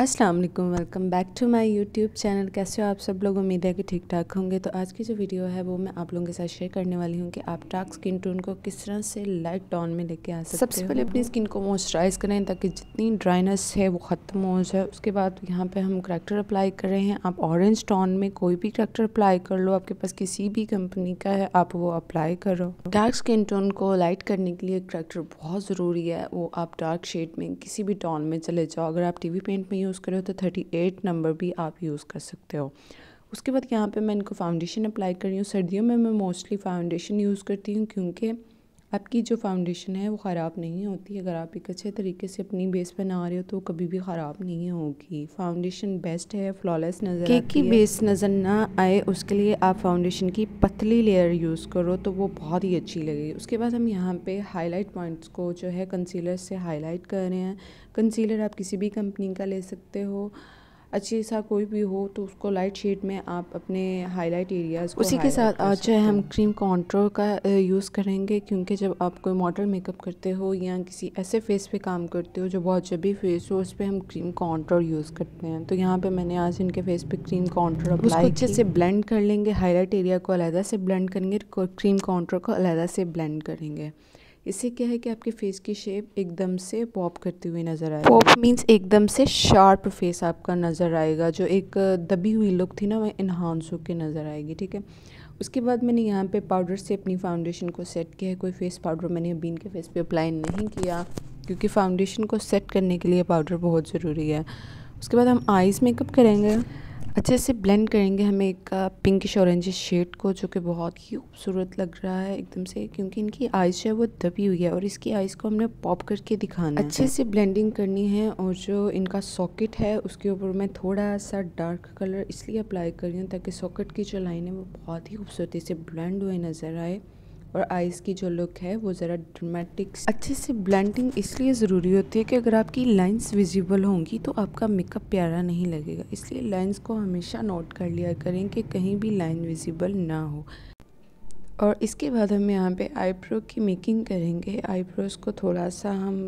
Aslam welcome back to my YouTube channel कैसे हो आप सब लोग उम्मीद है कि ठीक ठाक होंगे तो आज की जो वीडियो है वो मैं आप लोगों के साथ शेयर करने वाली हूँ कि आप डार्क स्किन टोन को किस तरह से लाइट टोन में लेके आ सकते हैं सबसे पहले अपनी स्किन को मॉइस्चराइज करें ताकि जितनी ड्राइनेस है वो ख़त्म हो जाए उसके बाद यहाँ पे हम करैक्टर अप्लाई कर रहे हैं आप ऑरेंज टोन में कोई भी करैक्टर अप्लाई कर लो आपके पास किसी भी कंपनी का है आप वो अप्लाई करो डार्क स्किन टोन को लाइट करने के लिए करैक्टर बहुत ज़रूरी है वो आप डार्क शेड में किसी भी टोन में चले जाओ अगर आप टी पेंट में यूज़ करें तो थर्टी एट नंबर भी आप यूज़ कर सकते हो उसके बाद यहाँ पे मैं इनको फाउंडेशन अप्लाई कर रही हूँ सर्दियों में मैं मोस्टली फाउंडेशन यूज़ करती हूँ क्योंकि आपकी जो फाउंडेशन है वो ख़राब नहीं होती अगर आप एक अच्छे तरीके से अपनी बेस बना रहे हो तो कभी भी ख़राब नहीं होगी फाउंडेशन बेस्ट है फ्लॉलेस नज़र केक की बेस नज़र ना आए उसके लिए आप फाउंडेशन की पतली लेयर यूज़ करो तो वो बहुत ही अच्छी लगेगी उसके बाद हम यहाँ पे हाईलाइट पॉइंट्स को जो है कंसीलर से हाईलाइट कर रहे हैं कंसीलर आप किसी भी कंपनी का ले सकते हो अच्छी सा कोई भी हो तो उसको लाइट शेड में आप अपने हाईलाइट एरियाज उसी के साथ आज चाहे हम क्रीम कॉन्ट्रोल का यूज़ करेंगे क्योंकि जब आप कोई मॉडल मेकअप करते हो या किसी ऐसे फेस पे काम करते हो जो बहुत जबी फेस हो उस पर हम क्रीम कॉन्ट्रोल यूज़ करते हैं तो यहाँ पे मैंने आज इनके फेस पे क्रीम कॉन्ट्रोल अप्लाई अच्छे से ब्लेंड कर लेंगे हाईलाइट एरिया को अलहदा से ब्लेंड करेंगे क्रीम कॉन्ट्रोल को अलहदा से ब्लेंड करेंगे इससे क्या है कि आपके फेस की शेप एकदम से पॉप करती हुई नज़र आए पॉप मीन्स एकदम से शार्प फेस आपका नज़र आएगा जो एक दबी हुई लुक थी ना वह इन्हांस होकर नज़र आएगी ठीक है उसके बाद मैंने यहाँ पे पाउडर से अपनी फाउंडेशन को सेट किया है कोई फेस पाउडर मैंने बीन के फेस पे अप्लाई नहीं किया क्योंकि फाउंडेशन को सेट करने के लिए पाउडर बहुत ज़रूरी है उसके बाद हम आइज़ मेकअप करेंगे अच्छे से ब्लेंड करेंगे हम एक पिंकिश ऑरेंजिश शेड को जो कि बहुत ही खूबसूरत लग रहा है एकदम से क्योंकि इनकी आइज़ जो है वो दबी हुई है और इसकी आइज़ को हमने पॉप करके दिखाना अच्छे से ब्लेंडिंग करनी है और जो इनका सॉकेट है उसके ऊपर मैं थोड़ा सा डार्क कलर इसलिए अप्लाई कर रही हूँ ताकि सॉकेट की जो लाइन है वो बहुत ही खूबसूरती से ब्लेंड हुए नज़र आए और आइज़ की जो लुक है वो ज़रा ड्रामेटिक अच्छे से ब्लेंडिंग इसलिए ज़रूरी होती है कि अगर आपकी लाइंस विजिबल होंगी तो आपका मेकअप प्यारा नहीं लगेगा इसलिए लाइंस को हमेशा नोट कर लिया करें कि कहीं भी लाइन विजिबल ना हो और इसके बाद हम यहाँ पे आईब्रो की मेकिंग करेंगे आईब्रोज़ को थोड़ा सा हम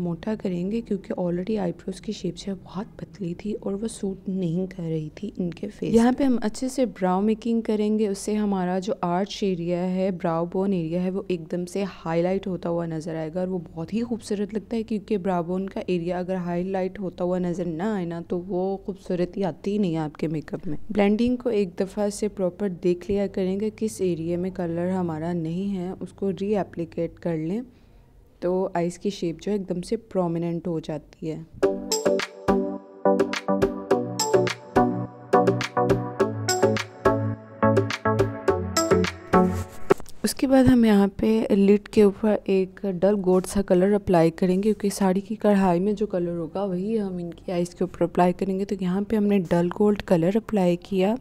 मोटा करेंगे क्योंकि ऑलरेडी आईब्रोज़ की शेप से बहुत पतली थी और वो सूट नहीं कर रही थी इनके फेस यहाँ पे हम अच्छे से ब्राउ मेकिंग करेंगे उससे हमारा जो आर्च एरिया है ब्राउ बोन एरिया है वो एकदम से हाईलाइट होता हुआ नज़र आएगा और वो बहुत ही खूबसूरत लगता है क्योंकि ब्राउ बोन का एरिया अगर हाईलाइट होता हुआ नज़र ना आए ना तो वो खूबसूरती आती ही नहीं है आपके मेकअप में ब्लेंडिंग को एक दफ़ा से प्रॉपर देख लिया करेंगे किस एरिया में कलर हमारा नहीं है उसको रीअप्लीकेट कर लें तो आइस की शेप जो है एकदम से प्रोमिनेंट हो जाती है उसके बाद हम यहाँ पे लिट के ऊपर एक डल गोड सा कलर अप्लाई करेंगे क्योंकि साड़ी की कढ़ाई में जो कलर होगा वही हम इनकी आइस के ऊपर अप्लाई करेंगे तो यहाँ पे हमने डल गोल्ड कलर अप्लाई किया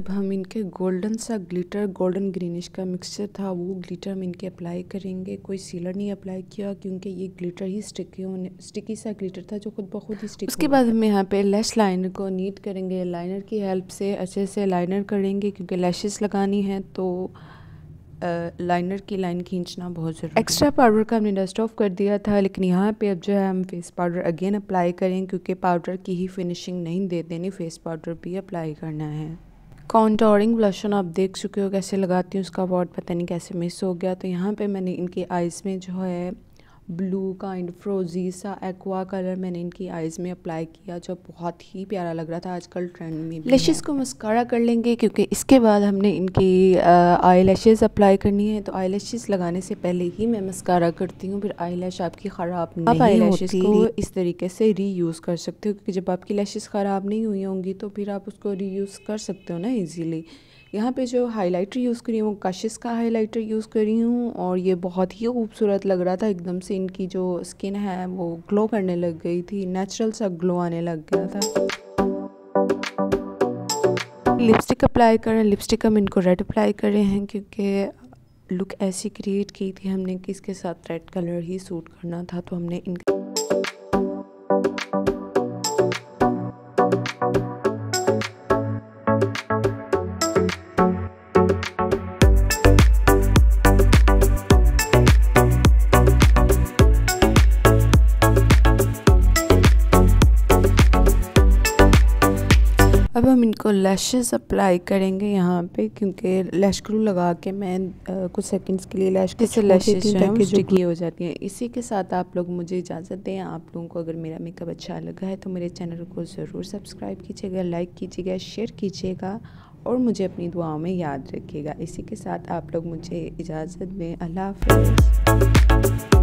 पे अब हम इनके गोल्डन सा ग्लिटर गोल्डन ग्रीनिश का मिक्सचर था वो ग्लिटर हम इनके अप्लाई करेंगे कोई सीलर नहीं अप्लाई किया क्योंकि ये ग्लिटर ही स्टिकी होने स्टिकी सा ग्लिटर था जो खुद बहुत ही स्टिक उसके बाद हम यहाँ पे लैश लाइनर को नीट करेंगे लाइनर की हेल्प से अच्छे से लाइनर करेंगे क्योंकि लैशेस लगानी है तो लाइनर की लाइन खींचना बहुत ज़रूरी एक्स्ट्रा पाउडर का हमने डस्ट ऑफ कर दिया था लेकिन यहाँ पे अब जो है हम फेस पाउडर अगेन अप्लाई करें क्योंकि पाउडर की ही फिनिशिंग नहीं दे देनी फेस पाउडर भी अप्लाई करना है कॉन्टोरिंग ब्लशन आप देख चुके हो कैसे लगाती हूँ उसका वर्ड पता नहीं कैसे मिस हो गया तो यहाँ पे मैंने इनके आइज़ में जो है ब्लू काइंड फ्रोजी सा एक्वा कलर मैंने इनकी आइज़ में अप्लाई किया जो बहुत ही प्यारा लग रहा था आजकल ट्रेंड में लैशेज़ को मस्कारा कर लेंगे क्योंकि इसके बाद हमने इनकी आई लैशेज़ अप्लाई करनी है तो आई लैशेज़ लगाने से पहले ही मैं मस्कारा करती हूँ फिर आई लैश आपकी ख़राब नहीं आप आई लैश को इस तरीके से री यूज़ कर सकते हो क्योंकि जब आपकी लैशेज़ ख़राब नहीं हुई होंगी तो फिर आप उसको री यूज़ कर सकते हो ना ईज़िली यहाँ पे जो हाइलाइटर यूज़ करी हूँ वो कशिश का हाइलाइटर यूज़ करी हूँ और ये बहुत ही खूबसूरत लग रहा था एकदम से इनकी जो स्किन है वो ग्लो करने लग गई थी नेचुरल सा ग्लो आने लग गया था लिपस्टिक अप्लाई करें लिपस्टिक हम इनको रेड अप्लाई करे हैं क्योंकि लुक ऐसी क्रिएट की थी हमने कि इसके साथ रेड कलर ही सूट करना था तो हमने इन अब हम इनको लैशेस अप्लाई करेंगे यहाँ पे क्योंकि लैश ग्लू लगा के मैं आ, कुछ सेकंड्स के लिए लैश जैसे लैशेस स्टिकी हो जाती हैं इसी के साथ आप लोग मुझे इजाज़त दें आप लोगों को अगर मेरा मेकअप अच्छा लगा है तो मेरे चैनल को ज़रूर सब्सक्राइब कीजिएगा लाइक कीजिएगा शेयर कीजिएगा और मुझे अपनी दुआओं में याद रखिएगा इसी के साथ आप लोग मुझे इजाज़त दें अल्लाह हाफ